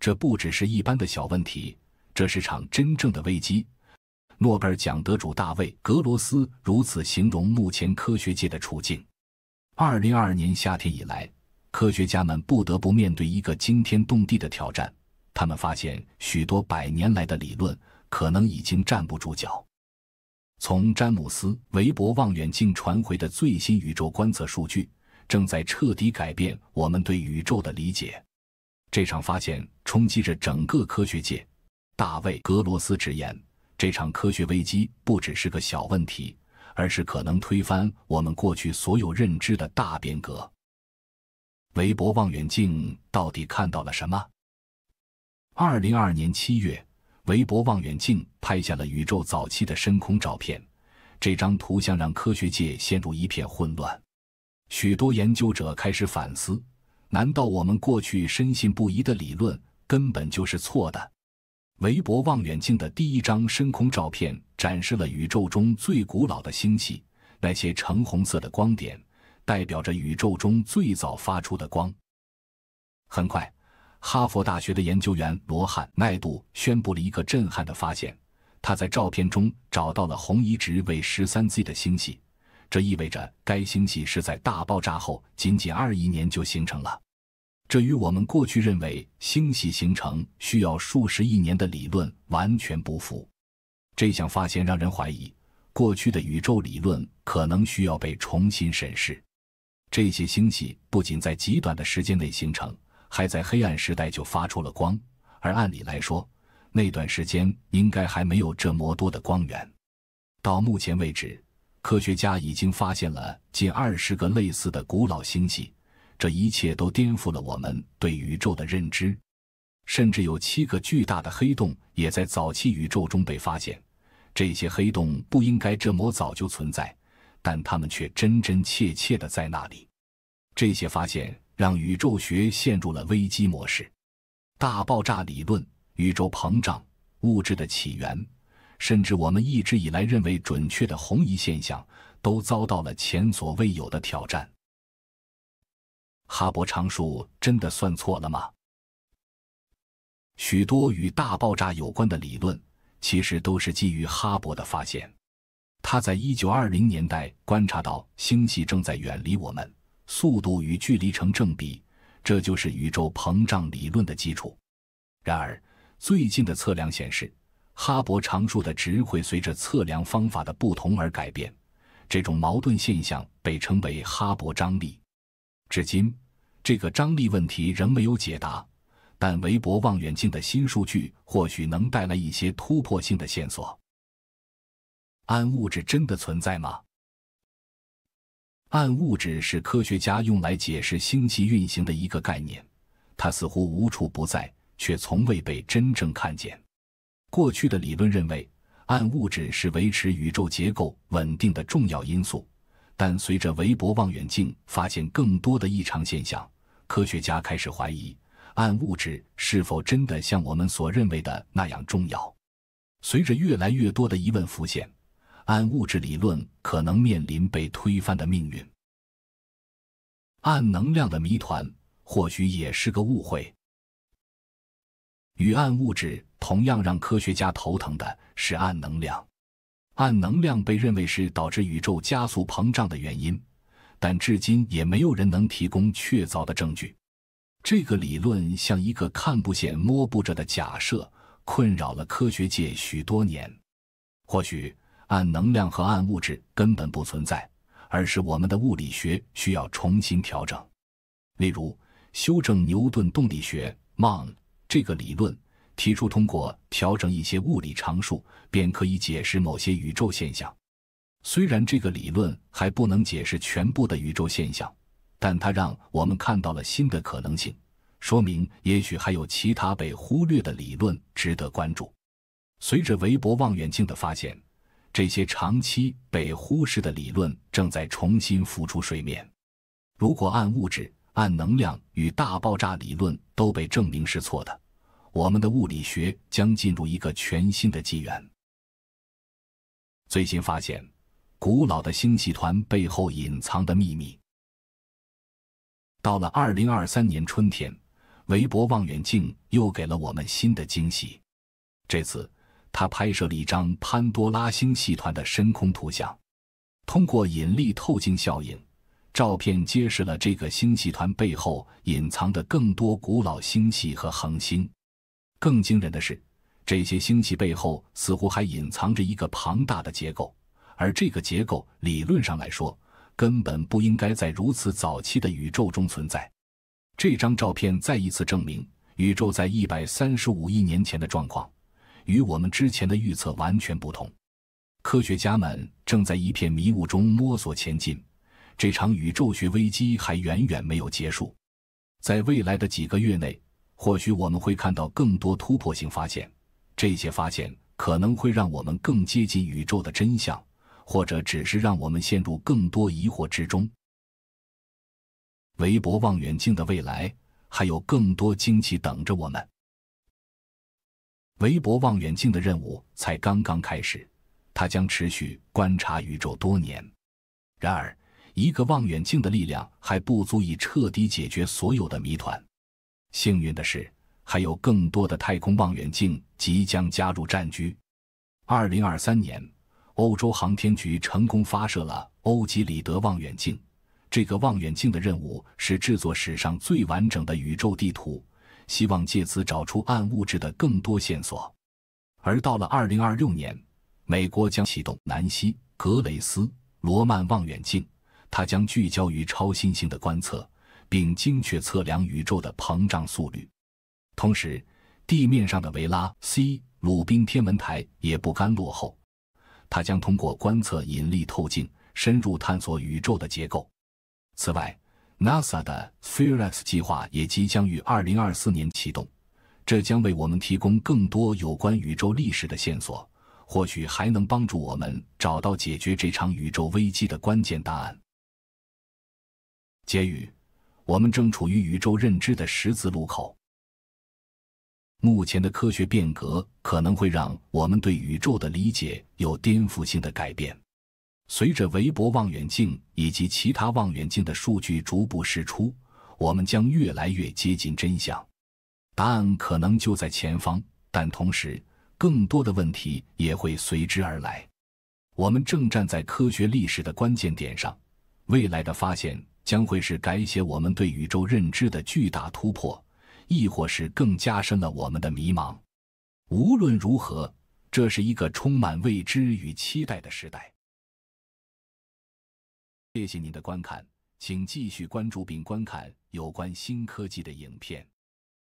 这不只是一般的小问题，这是场真正的危机。诺贝尔奖得主大卫·格罗斯如此形容目前科学界的处境：二零二二年夏天以来，科学家们不得不面对一个惊天动地的挑战。他们发现许多百年来的理论可能已经站不住脚。从詹姆斯·韦伯望远镜传回的最新宇宙观测数据，正在彻底改变我们对宇宙的理解。这场发现冲击着整个科学界。大卫·格罗斯直言，这场科学危机不只是个小问题，而是可能推翻我们过去所有认知的大变革。韦伯望远镜到底看到了什么？2022年7月，韦伯望远镜拍下了宇宙早期的深空照片，这张图像让科学界陷入一片混乱，许多研究者开始反思。难道我们过去深信不疑的理论根本就是错的？韦伯望远镜的第一张深空照片展示了宇宙中最古老的星系，那些橙红色的光点代表着宇宙中最早发出的光。很快，哈佛大学的研究员罗汉奈杜宣布了一个震撼的发现：他在照片中找到了红移值为十三 z 的星系。这意味着该星系是在大爆炸后仅仅二亿年就形成了，这与我们过去认为星系形成需要数十亿年的理论完全不符。这项发现让人怀疑，过去的宇宙理论可能需要被重新审视。这些星系不仅在极短的时间内形成，还在黑暗时代就发出了光，而按理来说，那段时间应该还没有这么多的光源。到目前为止。科学家已经发现了近二十个类似的古老星系，这一切都颠覆了我们对宇宙的认知。甚至有七个巨大的黑洞也在早期宇宙中被发现，这些黑洞不应该这么早就存在，但它们却真真切切的在那里。这些发现让宇宙学陷入了危机模式：大爆炸理论、宇宙膨胀、物质的起源。甚至我们一直以来认为准确的红移现象，都遭到了前所未有的挑战。哈勃常数真的算错了吗？许多与大爆炸有关的理论，其实都是基于哈勃的发现。他在1920年代观察到星系正在远离我们，速度与距离成正比，这就是宇宙膨胀理论的基础。然而，最近的测量显示。哈勃常数的值会随着测量方法的不同而改变，这种矛盾现象被称为哈勃张力。至今，这个张力问题仍没有解答，但韦伯望远镜的新数据或许能带来一些突破性的线索。暗物质真的存在吗？暗物质是科学家用来解释星际运行的一个概念，它似乎无处不在，却从未被真正看见。过去的理论认为，暗物质是维持宇宙结构稳定的重要因素。但随着韦伯望远镜发现更多的异常现象，科学家开始怀疑暗物质是否真的像我们所认为的那样重要。随着越来越多的疑问浮现，暗物质理论可能面临被推翻的命运。暗能量的谜团或许也是个误会。与暗物质同样让科学家头疼的是暗能量。暗能量被认为是导致宇宙加速膨胀的原因，但至今也没有人能提供确凿的证据。这个理论像一个看不见、摸不着的假设，困扰了科学界许多年。或许暗能量和暗物质根本不存在，而是我们的物理学需要重新调整，例如修正牛顿动力学。m o n 这个理论提出，通过调整一些物理常数，便可以解释某些宇宙现象。虽然这个理论还不能解释全部的宇宙现象，但它让我们看到了新的可能性，说明也许还有其他被忽略的理论值得关注。随着韦伯望远镜的发现，这些长期被忽视的理论正在重新浮出水面。如果暗物质……暗能量与大爆炸理论都被证明是错的，我们的物理学将进入一个全新的纪元。最新发现，古老的星系团背后隐藏的秘密。到了二零二三年春天，韦伯望远镜又给了我们新的惊喜。这次，他拍摄了一张潘多拉星系团的深空图像，通过引力透镜效应。照片揭示了这个星系团背后隐藏的更多古老星系和恒星。更惊人的是，这些星系背后似乎还隐藏着一个庞大的结构，而这个结构理论上来说根本不应该在如此早期的宇宙中存在。这张照片再一次证明，宇宙在一百三十五亿年前的状况与我们之前的预测完全不同。科学家们正在一片迷雾中摸索前进。这场宇宙学危机还远远没有结束，在未来的几个月内，或许我们会看到更多突破性发现。这些发现可能会让我们更接近宇宙的真相，或者只是让我们陷入更多疑惑之中。韦伯望远镜的未来还有更多惊奇等着我们。韦伯望远镜的任务才刚刚开始，它将持续观察宇宙多年。然而，一个望远镜的力量还不足以彻底解决所有的谜团。幸运的是，还有更多的太空望远镜即将加入战局。二零二三年，欧洲航天局成功发射了欧几里德望远镜。这个望远镜的任务是制作史上最完整的宇宙地图，希望借此找出暗物质的更多线索。而到了二零二六年，美国将启动南希·格雷斯·罗曼望远镜。它将聚焦于超新星的观测，并精确测量宇宙的膨胀速率。同时，地面上的维拉 ·C· 鲁宾天文台也不甘落后，它将通过观测引力透镜，深入探索宇宙的结构。此外，NASA 的 f e r e s 计划也即将于2024年启动，这将为我们提供更多有关宇宙历史的线索，或许还能帮助我们找到解决这场宇宙危机的关键答案。结语：我们正处于宇宙认知的十字路口。目前的科学变革可能会让我们对宇宙的理解有颠覆性的改变。随着韦伯望远镜以及其他望远镜的数据逐步释出，我们将越来越接近真相。答案可能就在前方，但同时，更多的问题也会随之而来。我们正站在科学历史的关键点上，未来的发现。将会是改写我们对宇宙认知的巨大突破，亦或是更加深了我们的迷茫。无论如何，这是一个充满未知与期待的时代。谢谢您的观看，请继续关注并观看有关新科技的影片。